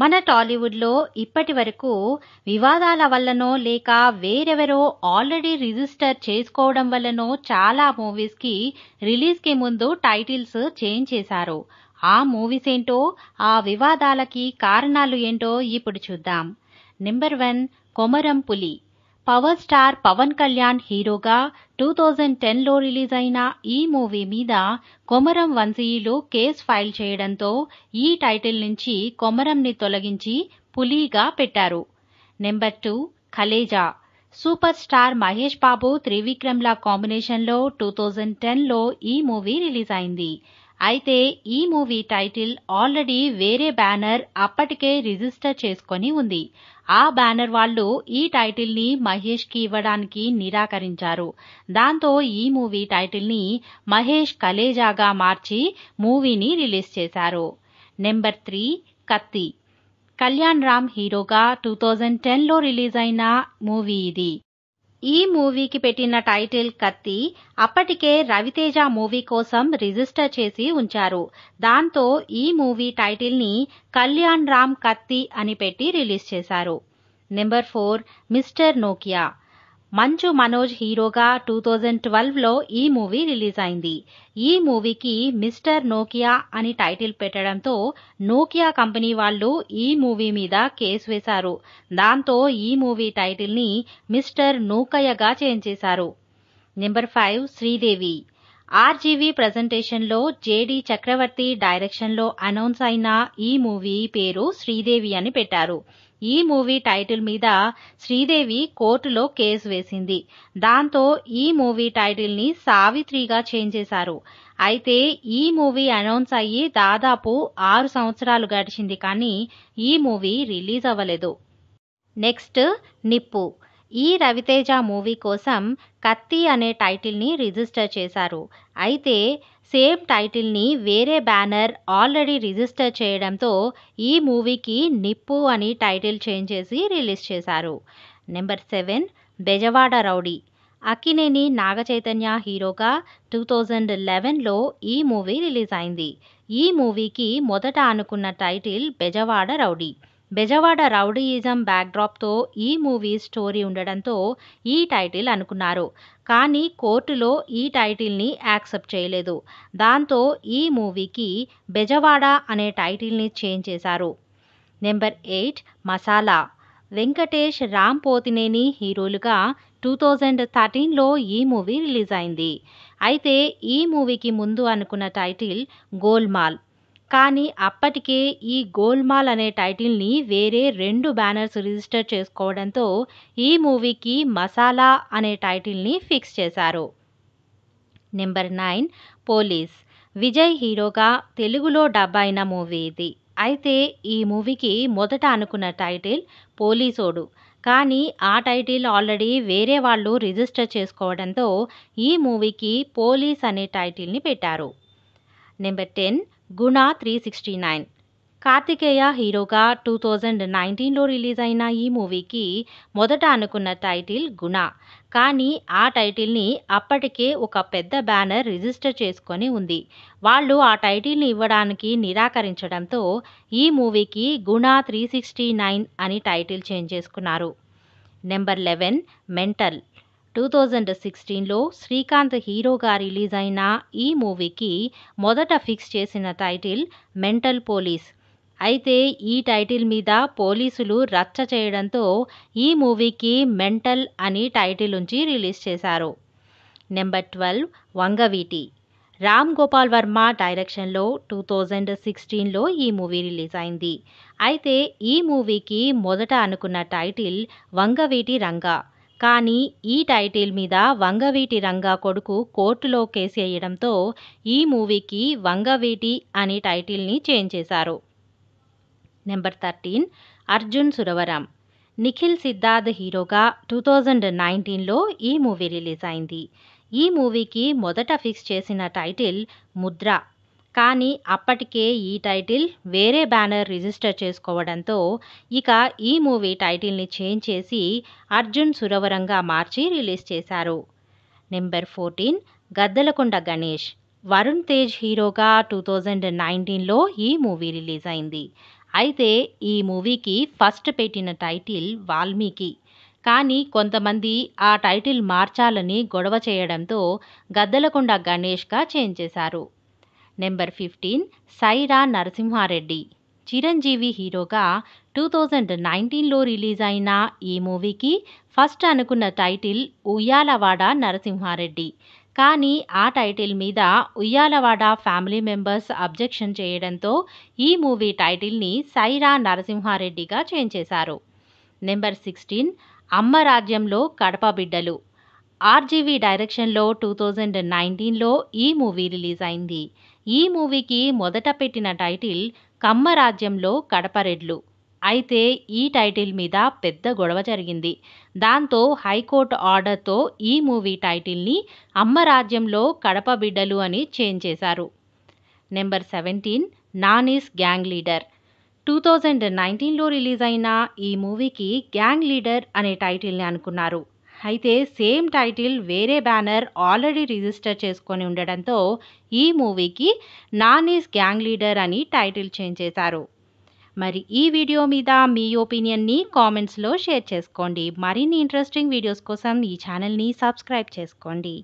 మన టాలీవుడ్లో ఇప్పటి వరకు వివాదాల వల్లనో లేక వేరెవరో ఆల్రెడీ రిజిస్టర్ చేసుకోవడం వల్లనో చాలా మూవీస్కి రిలీజ్కి ముందు టైటిల్స్ చేంజ్ చేశారు ఆ మూవీస్ ఏంటో ఆ వివాదాలకి కారణాలు ఏంటో ఇప్పుడు చూద్దాం నెంబర్ వన్ కొమరం పులి పవర్ స్టార్ పవన్ కళ్యాణ్ హీరోగా టూ థౌజండ్ టెన్లో రిలీజ్ అయిన ఈ మూవీ మీద కొమరం వంశీయులు కేస్ ఫైల్ చేయడంతో ఈ టైటిల్ నుంచి కొమరంని తొలగించి పులిగా పెట్టారు number two Khaleja super star Mahesh Babu త్రివిక్రమ్ల కాంబినేషన్లో టూ థౌజండ్ టెన్లో ఈ మూవీ రిలీజ్ అయింది అయితే ఈ మూవీ టైటిల్ ఆల్రెడీ వేరే బ్యానర్ అప్పటికే రిజిస్టర్ చేసుకొని ఉంది ఆ బ్యానర్ వాళ్ళు ఈ టైటిల్ని మహేష్కి ఇవ్వడానికి నిరాకరించారు దాంతో ఈ మూవీ టైటిల్ని మహేష్ కలేజాగా మార్చి మూవీని రిలీజ్ చేశారు నెంబర్ త్రీ కత్తి కళ్యాణ్ రామ్ హీరోగా టూ థౌజండ్ టెన్లో రిలీజ్ అయిన మూవీ ఇది ఈ మూవీకి పెట్టిన టైటిల్ కత్తి అప్పటికే రవితేజ మూవీ కోసం రిజిస్టర్ చేసి ఉంచారు దాంతో ఈ మూవీ టైటిల్ని కళ్యాణ్ రామ్ కత్తి అని పెట్టి రిలీజ్ చేశారు నెంబర్ ఫోర్ మిస్టర్ నోకియా మంచు మనోజ్ హీరోగా టూ థౌజండ్ లో ఈ మూవీ రిలీజ్ అయింది ఈ మూవీకి మిస్టర్ నోకియా అని టైటిల్ పెట్టడంతో నోకియా కంపెనీ వాళ్ళు ఈ మూవీ మీద కేసు వేశారు దాంతో ఈ మూవీ టైటిల్ని మిస్టర్ నూకయ్యగా చేంజ్ చేశారు నెంబర్ ఫైవ్ శ్రీదేవి ఆర్జీవీ ప్రజెంటేషన్లో జేడి చక్రవర్తి డైరెక్షన్లో అనౌన్స్ అయిన ఈ మూవీ పేరు శ్రీదేవి అని పెట్టారు ఈ మూవీ టైటిల్ మీద శ్రీదేవి కోర్టులో కేసు వేసింది దాంతో ఈ మూవీ టైటిల్ని సావిత్రిగా చేంజ్ చేశారు అయితే ఈ మూవీ అనౌన్స్ అయ్యి దాదాపు ఆరు సంవత్సరాలు గడిచింది కానీ ఈ మూవీ రిలీజ్ అవ్వలేదు నెక్స్ట్ నిప్పు ఈ రవితేజ మూవీ కోసం కత్తి అనే టైటిల్ని రిజిస్టర్ చేశారు అయితే సేమ్ టైటిల్ని వేరే బ్యానర్ ఆల్రెడీ రిజిస్టర్ చేయడంతో ఈ మూవీకి నిప్పు అని టైటిల్ చేంజ్ చేసి రిలీజ్ చేశారు number seven Bezawada rowdy Akkineni Naga Chaitanya హీరోగా టూ థౌజండ్ లెవెన్లో ఈ మూవీ రిలీజ్ అయింది ఈ మూవీకి మొదట అనుకున్న టైటిల్ బెజవాడ రౌడీ బెజవాడ రౌడీయిజం బ్యాక్డ్రాప్తో ఈ మూవీ స్టోరీ ఉండడంతో ఈ టైటిల్ అనుకున్నారు కానీ కోర్టులో ఈ టైటిల్ని యాక్సెప్ట్ చేయలేదు దాంతో ఈ మూవీకి బెజవాడ అనే టైటిల్ని చేంజ్ చేశారు నెంబర్ ఎయిట్ మసాలా వెంకటేష్ రామ్ పోతినేని హీరోలుగా టూ థౌజండ్ థర్టీన్లో ఈ మూవీ రిలీజ్ అయింది అయితే ఈ మూవీకి ముందు అనుకున్న టైటిల్ గోల్మాల్ కానీ అప్పటికే ఈ గోల్మాల్ అనే టైటిల్ని వేరే రెండు బ్యానర్స్ రిజిస్టర్ చేసుకోవడంతో ఈ మూవీకి మసాలా అనే టైటిల్ని ఫిక్స్ చేశారు నెంబర్ నైన్ పోలీస్ విజయ్ హీరోగా తెలుగులో డబ్ అయిన మూవీ ఇది అయితే ఈ మూవీకి మొదట అనుకున్న టైటిల్ పోలీసోడు కానీ ఆ టైటిల్ ఆల్రెడీ వేరే వాళ్ళు రిజిస్టర్ చేసుకోవడంతో ఈ మూవీకి పోలీస్ అనే టైటిల్ని పెట్టారు number ten Guna three sixty nine Kartikeya హీరోగా టూ థౌజండ్ నైన్టీన్లో రిలీజ్ అయిన ఈ మూవీకి మొదట అనుకున్న టైటిల్ గుణ కానీ ఆ టైటిల్ని అప్పటికే ఒక పెద్ద బ్యానర్ రిజిస్టర్ చేసుకొని ఉంది వాళ్ళు ఆ టైటిల్ని ఇవ్వడానికి నిరాకరించడంతో ఈ మూవీకి గుణ త్రీ సిక్స్టీ నైన్ అని టైటిల్ చేంజ్ చేసుకున్నారు number eleven mental two thousand సిక్స్టీన్లో శ్రీకాంత్ హీరోగా రిలీజ్ అయిన ఈ మూవీకి మొదట ఫిక్స్ చేసిన టైటిల్ మెంటల్ పోలీస్ అయితే ఈ టైటిల్ మీద పోలీసులు రచ్చ చేయడంతో ఈ మూవీకి మెంటల్ అని టైటిల్ ఉంచి రిలీజ్ చేశారు నెంబర్ ట్వెల్వ్ వంగవీటి రామ్ గోపాల్ వర్మ డైరెక్షన్లో టూ థౌజండ్ సిక్స్టీన్లో ఈ మూవీ రిలీజ్ అయింది అయితే ఈ మూవీకి మొదట అనుకున్న టైటిల్ వంగవీటి రంగా కానీ ఈ టైటిల్ మీద వంగవీటి రంగా కొడుకు కోర్టులో వేయడంతో ఈ మూవీకి వంగవీటి అని టైటిల్ని చేంజ్ చేశారు నెంబర్ థర్టీన్ అర్జున్ సురవరం నిఖిల్ సిద్ధార్థ్ హీరోగా టూ థౌజండ్ నైన్టీన్లో ఈ మూవీ రిలీజ్ అయింది ఈ మూవీకి మొదట ఫిక్స్ చేసిన టైటిల్ ముద్ర కానీ అప్పటికే ఈ టైటిల్ వేరే బ్యానర్ రిజిస్టర్ చేసుకోవడంతో ఇక ఈ మూవీ టైటిల్ని చేంజ్ చేసి అర్జున్ సురవరంగా మార్చి రిలీజ్ చేశారు నెంబర్ ఫోర్టీన్ గద్దలకొండ గణేష్ వరుణ్ తేజ్ హీరోగా టూ థౌజండ్ నైన్టీన్లో ఈ మూవీ రిలీజ్ అయింది అయితే ఈ మూవీకి ఫస్ట్ పెట్టిన టైటిల్ వాల్మీకి కానీ కొంతమంది ఆ టైటిల్ మార్చాలని గొడవ చేయడంతో గద్దలకొండ గణేష్గా చేంజ్ చేశారు నెంబర్ ఫిఫ్టీన్ సైరా నరసింహారెడ్డి చిరంజీవి హీరోగా టూ థౌజండ్ నైన్టీన్లో రిలీజ్ అయిన ఈ మూవీకి ఫస్ట్ అనుకున్న టైటిల్ ఉయ్యాలవాడ నరసింహారెడ్డి కానీ ఆ టైటిల్ మీద ఉయ్యాలవాడ ఫ్యామిలీ మెంబర్స్ అబ్జెక్షన్ చేయడంతో ఈ మూవీ టైటిల్ని సైరా నరసింహారెడ్డిగా చేంజ్ చేశారు నెంబర్ సిక్స్టీన్ అమ్మ రాజ్యంలో కడప బిడ్డలు ఆర్జీవీ డైరెక్షన్లో టూ థౌజండ్ నైన్టీన్లో ఈ మూవీ రిలీజ్ అయింది ఈ మూవీకి మొదట పెట్టిన టైటిల్ కమ్మ రాజ్యంలో కడపరెడ్లు అయితే ఈ టైటిల్ మీద పెద్ద గొడవ జరిగింది దాంతో హైకోర్టు ఆర్డర్తో ఈ మూవీ టైటిల్ని అమ్మ రాజ్యంలో కడప బిడ్డలు అని చేంజ్ చేశారు number seventeen Nani's gang leader two thousand నైన్టీన్లో రిలీజ్ అయిన ఈ మూవీకి గ్యాంగ్ లీడర్ అనే టైటిల్ని అనుకున్నారు అయితే సేమ్ టైటిల్ వేరే బ్యానర్ ఆల్రెడీ రిజిస్టర్ చేసుకొని ఉండడంతో ఈ మూవీకి నానీస్ గ్యాంగ్ లీడర్ అని టైటిల్ చేంజ్ చేశారు మరి ఈ వీడియో మీద మీ ఒపీనియన్ని కామెంట్స్లో షేర్ చేసుకోండి మరిన్ని ఇంట్రెస్టింగ్ వీడియోస్ కోసం ఈ ఛానల్ని సబ్స్క్రైబ్ చేసుకోండి